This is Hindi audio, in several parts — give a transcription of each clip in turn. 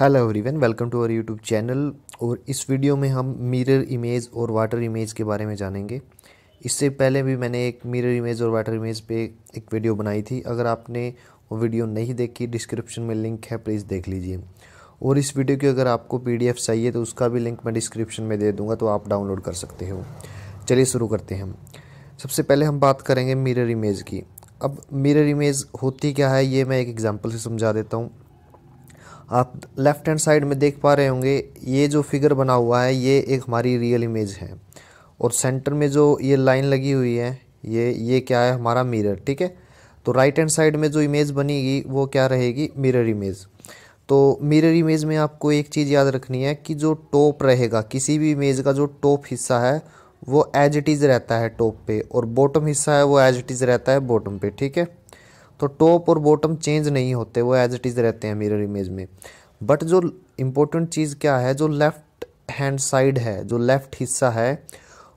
hello everyone welcome to our YouTube channel और इस वीडियो में हम मिरर इमेज और वाटर इमेज के बारे में जानेंगे इससे पहले भी मैंने एक मिरर इमेज और वाटर इमेज पे एक वीडियो बनाई थी अगर आपने वो वीडियो नहीं देखी डिस्क्रिप्शन में लिंक है प्लीज़ देख लीजिए और इस वीडियो की अगर आपको पी चाहिए तो उसका भी लिंक मैं डिस्क्रिप्शन में दे दूँगा तो आप डाउनलोड कर सकते हो चलिए शुरू करते हैं हम सबसे पहले हम बात करेंगे मिरर इमेज की अब मिरर इमेज होती क्या है ये मैं एक एग्जाम्पल से समझा देता हूँ आप लेफ़्ट हैंड साइड में देख पा रहे होंगे ये जो फिगर बना हुआ है ये एक हमारी रियल इमेज है और सेंटर में जो ये लाइन लगी हुई है ये ये क्या है हमारा मिरर ठीक है तो राइट हैंड साइड में जो इमेज बनेगी वो क्या रहेगी मिरर इमेज तो मिरर इमेज में आपको एक चीज़ याद रखनी है कि जो टॉप रहेगा किसी भी इमेज का जो टॉप हिस्सा है वो एज इट इज़ रहता है टॉप पे और बॉटम हिस्सा है वो एज इट इज़ रहता है बॉटम पे ठीक है तो टॉप और बॉटम चेंज नहीं होते वो एज इट इज़ रहते हैं मिरर इमेज में बट जो इम्पोर्टेंट चीज़ क्या है जो लेफ़्ट हैंड साइड है जो लेफ़्ट हिस्सा है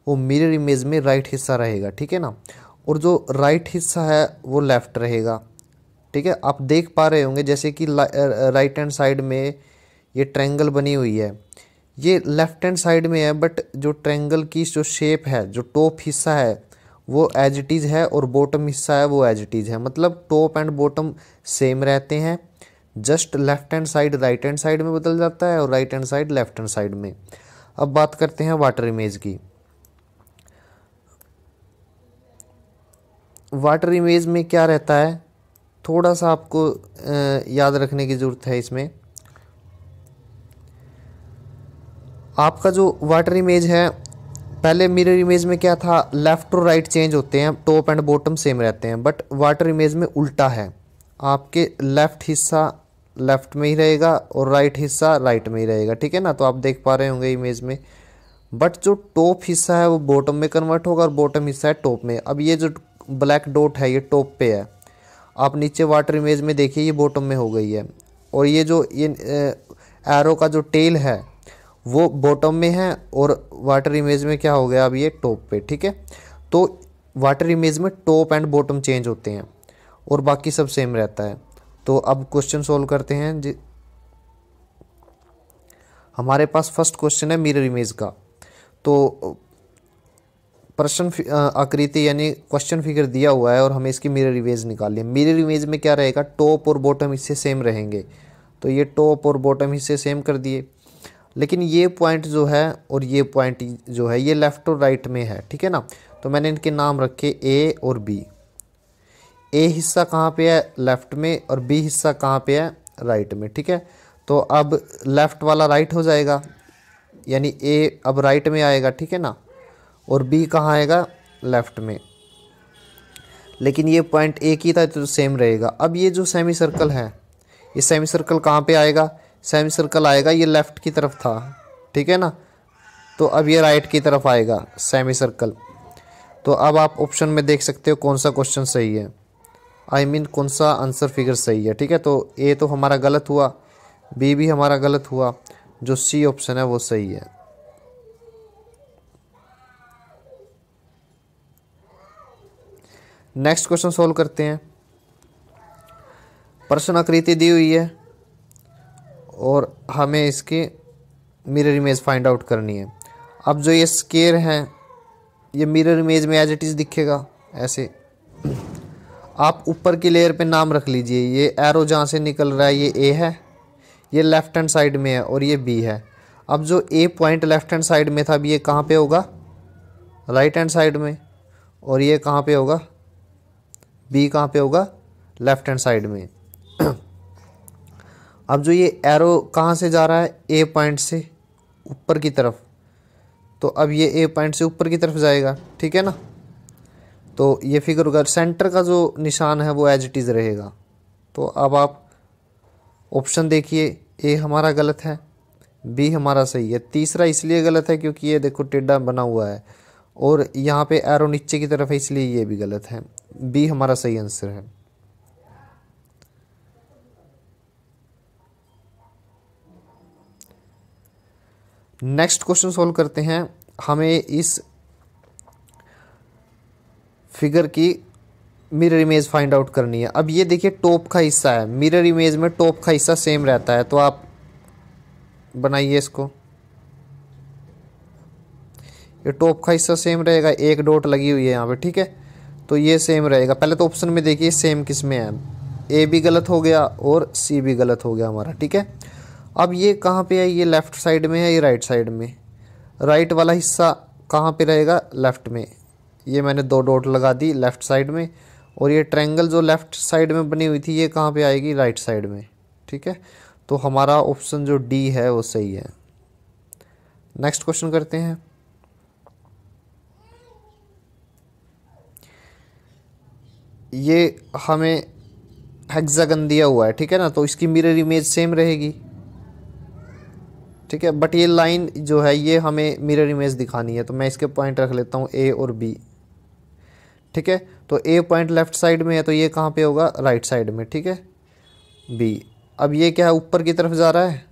वो मिरर इमेज में राइट हिस्सा रहेगा ठीक है ना और जो राइट हिस्सा है वो लेफ़्ट रहेगा ठीक है आप देख पा रहे होंगे जैसे कि राइट हैंड साइड में ये ट्रैंगल बनी हुई है ये लेफ़्ट हैंड साइड में है बट जो ट्रैंगल की जो शेप है जो टॉप हिस्सा है वो एज इट इज़ है और बॉटम हिस्सा है वो एज इट इज़ है मतलब टॉप एंड बॉटम सेम रहते हैं just left hand side right hand side में बदल जाता है और right hand side left hand side में अब बात करते हैं वाटर इमेज की वाटर इमेज में क्या रहता है थोड़ा सा आपको याद रखने की ज़रूरत है इसमें आपका जो वाटर इमेज है पहले मिरर इमेज में क्या था लेफ़्ट टू राइट चेंज होते हैं टॉप एंड बॉटम सेम रहते हैं बट वाटर इमेज में उल्टा है आपके लेफ़्ट हिस्सा लेफ़्ट में ही रहेगा और राइट हिस्सा राइट में ही रहेगा ठीक है ना तो आप देख पा रहे होंगे इमेज में बट जो टॉप हिस्सा है वो बॉटम में कन्वर्ट होगा और बॉटम हिस्सा है टॉप में अब ये जो ब्लैक डॉट है ये टॉप पे है आप नीचे वाटर इमेज में देखिए ये बॉटम में हो गई है और ये जो ये एरो का जो टेल है वो बॉटम में है और वाटर इमेज में क्या हो गया अब ये टॉप पे ठीक है तो वाटर इमेज में टॉप एंड बॉटम चेंज होते हैं और बाकी सब सेम रहता है तो अब क्वेश्चन सोल्व करते हैं जी हमारे पास फर्स्ट क्वेश्चन है मिरर इमेज का तो प्रश्न आकृति यानी क्वेश्चन फिगर दिया हुआ है और हमें इसकी मिरर इमेज निकालनी है मिरर इमेज में क्या रहेगा टॉप और बॉटम इससे सेम रहेंगे तो ये टॉप और बॉटम इससे सेम कर दिए लेकिन ये पॉइंट जो है और ये पॉइंट जो है ये लेफ़्ट और राइट में है ठीक है ना तो मैंने इनके नाम रखे ए और बी ए हिस्सा कहाँ पे है लेफ़्ट में और बी हिस्सा कहाँ पे है राइट में ठीक है तो अब लेफ़्ट वाला राइट हो जाएगा यानी ए अब राइट में आएगा ठीक है ना और बी कहाँ आएगा लेफ़्ट में लेकिन ये पॉइंट ए की था तो सेम रहेगा अब ये जो सेमी सर्कल है ये सेमी सर्कल कहाँ पे आएगा सेमी सर्कल आएगा ये लेफ़्ट की तरफ था ठीक है ना तो अब ये राइट की तरफ आएगा सेमी सर्कल तो अब आप ऑप्शन में देख सकते हो कौन सा क्वेश्चन सही है आई I मीन mean, कौन सा आंसर फिगर सही है ठीक है तो ए तो हमारा गलत हुआ बी भी हमारा गलत हुआ जो सी ऑप्शन है वो सही है नेक्स्ट क्वेश्चन सॉल्व करते हैं प्रश्न आकृति दी हुई है और हमें इसकी मिरर इमेज फाइंड आउट करनी है अब जो ये स्केयर हैं ये मिरर इमेज में एज इट इज़ दिखेगा ऐसे आप ऊपर की लेयर पे नाम रख लीजिए ये एरो जहाँ से निकल रहा है ये ए है ये लेफ़्ट हैंड साइड में है और ये बी है अब जो A point left hand side में था अब ये कहाँ पे होगा राइट हैंड साइड में और ये कहाँ पे होगा बी कहाँ पे होगा लेफ़्ट हैंड साइड में अब जो ये एरो कहाँ से जा रहा है ए पॉइंट से ऊपर की तरफ तो अब ये ए पॉइंट से ऊपर की तरफ जाएगा ठीक है ना तो ये फिगर होगा सेंटर का जो निशान है वो एज इट इज़ रहेगा तो अब आप ऑप्शन देखिए ए हमारा गलत है बी हमारा सही है तीसरा इसलिए गलत है क्योंकि ये देखो टिड्डा बना हुआ है और यहाँ पे एरो नीचे की तरफ है इसलिए ये भी गलत है बी हमारा सही आंसर है नेक्स्ट क्वेश्चन सॉल्व करते हैं हमें इस फिगर की मिरर इमेज फाइंड आउट करनी है अब ये देखिए टॉप का हिस्सा है मिरर इमेज में टॉप का हिस्सा सेम रहता है तो आप बनाइए इसको ये टॉप का हिस्सा सेम रहेगा एक डॉट लगी हुई है यहाँ पे ठीक है तो ये सेम रहेगा पहले तो ऑप्शन में देखिए सेम किस में है ए भी गलत हो गया और सी भी गलत हो गया हमारा ठीक है अब ये कहाँ पे है ये लेफ़्ट साइड में है ये राइट साइड में राइट वाला हिस्सा कहाँ पे रहेगा लेफ़्ट में ये मैंने दो डॉट लगा दी लेफ़्ट साइड में और ये ट्रैंगल जो लेफ़्ट साइड में बनी हुई थी ये कहाँ पे आएगी राइट साइड में ठीक है तो हमारा ऑप्शन जो डी है वो सही है नेक्स्ट क्वेश्चन करते हैं ये हमें हेक्सागन दिया हुआ है ठीक है ना तो इसकी मिरर इमेज सेम रहेगी ठीक है बट ये लाइन जो है ये हमें मिरर इमेज दिखानी है तो मैं इसके पॉइंट रख लेता हूँ ए और बी ठीक है तो ए पॉइंट लेफ्ट साइड में है तो ये कहाँ पे होगा राइट right साइड में ठीक है बी अब ये क्या है ऊपर की तरफ जा रहा है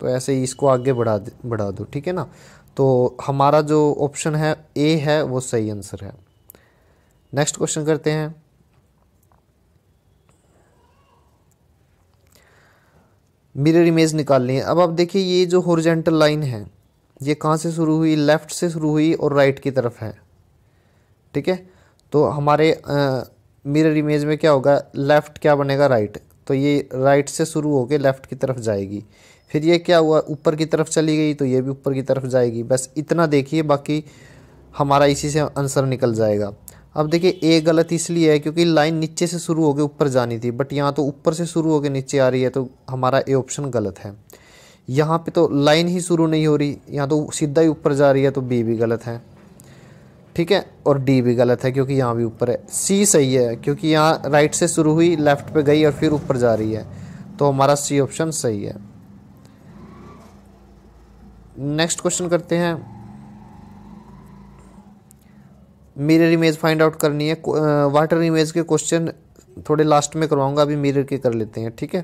तो ऐसे ही इसको आगे बढ़ा बढ़ा दो ठीक है ना तो हमारा जो ऑप्शन है ए है वो सही आंसर है नेक्स्ट क्वेश्चन करते हैं मिरर इमेज निकालनी है अब आप देखिए ये जो हॉरिजेंटल लाइन है ये कहाँ से शुरू हुई लेफ़्ट से शुरू हुई और राइट की तरफ है ठीक है तो हमारे मिरर इमेज में क्या होगा लेफ़्ट क्या बनेगा राइट तो ये राइट से शुरू होके लेफ़्ट की तरफ जाएगी फिर ये क्या हुआ ऊपर की तरफ चली गई तो ये भी ऊपर की तरफ जाएगी बस इतना देखिए बाकी हमारा इसी से आंसर निकल जाएगा अब देखिए ए गलत इसलिए है क्योंकि लाइन नीचे से शुरू होकर ऊपर जानी थी बट यहाँ तो ऊपर से शुरू होकर नीचे आ रही है तो हमारा ए ऑप्शन गलत है यहाँ पे तो लाइन ही शुरू नहीं हो रही यहाँ तो सीधा ही ऊपर जा रही है तो बी भी गलत है ठीक है और डी भी गलत है क्योंकि यहाँ भी ऊपर है सी सही है क्योंकि यहाँ राइट से शुरू हुई लेफ्ट पे गई और फिर ऊपर जा रही है तो हमारा सी ऑप्शन सही है नेक्स्ट क्वेश्चन करते हैं मिरर इमेज फाइंड आउट करनी है वाटर इमेज के क्वेश्चन थोड़े लास्ट में करवाऊंगा अभी मिरर के कर लेते हैं ठीक है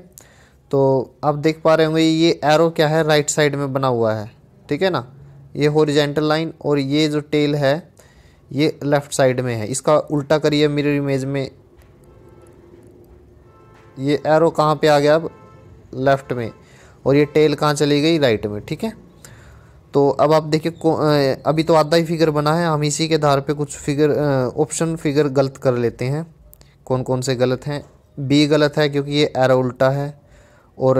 तो आप देख पा रहे होंगे ये एरो क्या है राइट साइड में बना हुआ है ठीक है ना ये होरिजेंटल लाइन और ये जो टेल है ये लेफ़्ट साइड में है इसका उल्टा करिए मिरर इमेज में ये एरो कहाँ पे आ गया अब लेफ़्ट में और ये टेल कहाँ चली गई राइट में ठीक है तो अब आप देखिए अभी तो आधा ही फिगर बना है हम इसी के आधार पे कुछ फिगर ऑप्शन फिगर गलत कर लेते हैं कौन कौन से गलत हैं बी गलत है क्योंकि ये एरो उल्टा है और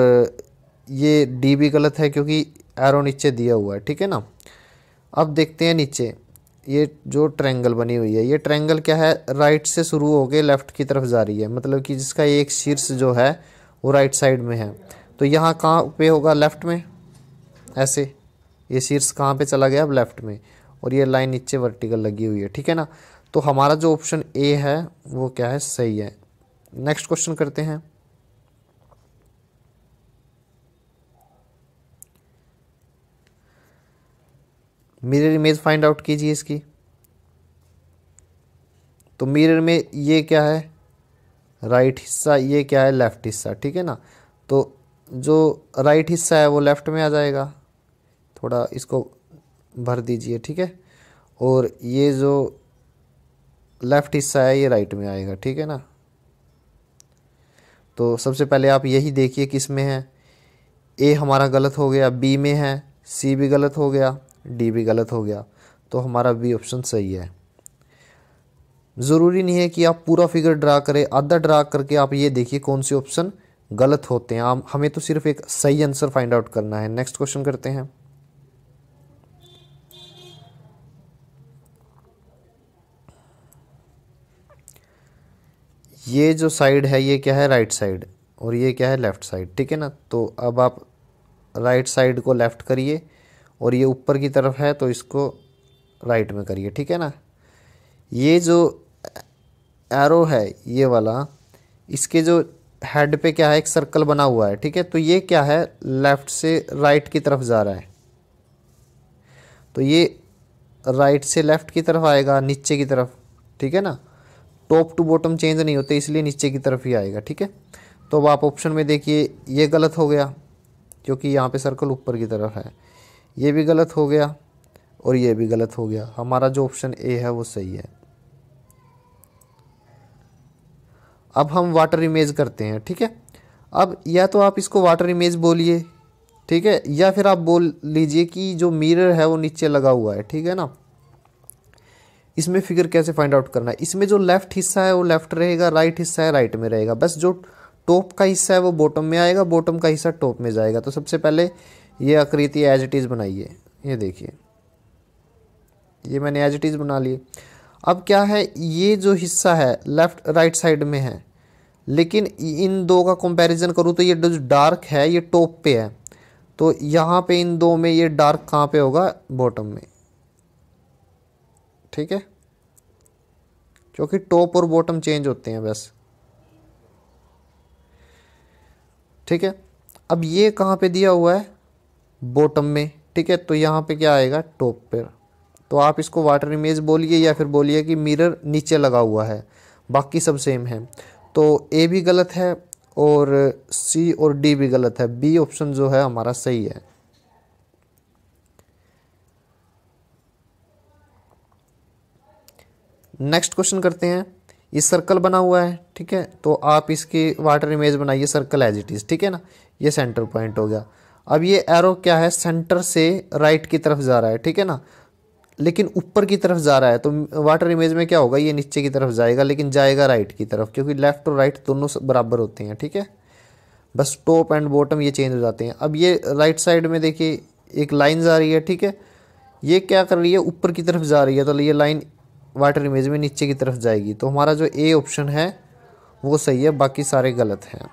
ये डी भी गलत है क्योंकि एरो नीचे दिया हुआ है ठीक है ना अब देखते हैं नीचे ये जो ट्रैंगल बनी हुई है ये ट्रैंगल क्या है राइट से शुरू होके लेफ़्ट की तरफ जा रही है मतलब कि जिसका एक शीर्ष जो है वो राइट साइड में है तो यहाँ कहाँ पे होगा लेफ़्ट में ऐसे ये शीर्ष कहाँ पे चला गया अब लेफ्ट में और ये लाइन नीचे वर्टिकल लगी हुई है ठीक है ना तो हमारा जो ऑप्शन ए है वो क्या है सही है नेक्स्ट क्वेश्चन करते हैं मिरर इमेज फाइंड आउट कीजिए इसकी तो मिरर में ये क्या है राइट right हिस्सा ये क्या है लेफ्ट हिस्सा ठीक है ना तो जो राइट right हिस्सा है वो लेफ्ट में आ जाएगा थोड़ा इसको भर दीजिए ठीक है और ये जो लेफ़्ट हिस्सा है ये राइट में आएगा ठीक है ना तो सबसे पहले आप यही देखिए किस में है ए हमारा गलत हो गया बी में है सी भी गलत हो गया डी भी गलत हो गया तो हमारा बी ऑप्शन सही है ज़रूरी नहीं है कि आप पूरा फिगर ड्रा करें आधा ड्रा करके आप ये देखिए कौन से ऑप्शन गलत होते हैं हम हमें तो सिर्फ एक सही आंसर फाइंड आउट करना है नेक्स्ट क्वेश्चन करते हैं ये जो साइड है ये क्या है राइट right साइड और ये क्या है लेफ़्ट साइड ठीक है ना तो अब आप राइट right साइड को लेफ़्ट करिए और ये ऊपर की तरफ है तो इसको राइट right में करिए ठीक है ना ये जो एरो है ये वाला इसके जो हेड पे क्या है एक सर्कल बना हुआ है ठीक है तो ये क्या है लेफ़्ट से राइट की तरफ जा रहा है तो ये राइट से लेफ़्ट की तरफ आएगा नीचे की तरफ ठीक है ना टॉप टू बॉटम चेंज नहीं होते इसलिए नीचे की तरफ ही आएगा ठीक है तो अब आप ऑप्शन में देखिए ये गलत हो गया क्योंकि यहाँ पे सर्कल ऊपर की तरफ है ये भी गलत हो गया और ये भी गलत हो गया हमारा जो ऑप्शन ए है वो सही है अब हम वाटर इमेज करते हैं ठीक है अब या तो आप इसको वाटर इमेज बोलिए ठीक है या फिर आप बोल लीजिए कि जो मिरर है वो नीचे लगा हुआ है ठीक है ना इसमें फिगर कैसे फाइंड आउट करना है इसमें जो लेफ्ट हिस्सा है वो लेफ्ट रहेगा राइट हिस्सा है राइट में रहेगा बस जो टॉप का हिस्सा है वो बॉटम में आएगा बॉटम का हिस्सा टॉप में जाएगा तो सबसे पहले ये आकृति एज इट इज़ बनाइए ये देखिए ये मैंने एज इट इज़ बना लिए अब क्या है ये जो हिस्सा है लेफ्ट राइट साइड में है लेकिन इन दो का कंपैरिजन करूँ तो ये जो डार्क है ये टॉप पे है तो यहाँ पे इन दो में ये डार्क कहाँ पे होगा बॉटम में ठीक है क्योंकि टॉप और बॉटम चेंज होते हैं बस ठीक है अब ये कहाँ पे दिया हुआ है बॉटम में ठीक है तो यहाँ पे क्या आएगा टॉप पर तो आप इसको वाटर इमेज बोलिए या फिर बोलिए कि मिरर नीचे लगा हुआ है बाकी सब सेम है तो ए भी गलत है और सी और डी भी गलत है बी ऑप्शन जो है हमारा सही है नेक्स्ट क्वेश्चन करते हैं ये सर्कल बना हुआ है ठीक है तो आप इसकी वाटर इमेज बनाइए सर्कल एज इट इज़ ठीक है ना ये सेंटर पॉइंट हो गया अब ये एरो क्या है सेंटर से राइट की तरफ जा रहा है ठीक है ना लेकिन ऊपर की तरफ जा रहा है तो वाटर इमेज में क्या होगा ये नीचे की तरफ जाएगा लेकिन जाएगा राइट की तरफ क्योंकि लेफ्ट और राइट दोनों बराबर होते हैं ठीक है बस टॉप एंड बॉटम ये चेंज हो जाते हैं अब ये राइट साइड में देखिए एक लाइन जा रही है ठीक है ये क्या कर रही है ऊपर की तरफ जा रही है तो ये लाइन वाटर इमेज में नीचे की तरफ जाएगी तो हमारा जो ए ऑप्शन है वो सही है बाकी सारे गलत हैं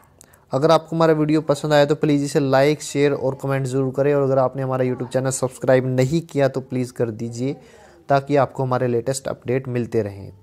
अगर आपको हमारा वीडियो पसंद आया तो प्लीज़ इसे लाइक शेयर और कमेंट ज़रूर करें और अगर आपने हमारा यूट्यूब चैनल सब्सक्राइब नहीं किया तो प्लीज़ कर दीजिए ताकि आपको हमारे लेटेस्ट अपडेट मिलते रहें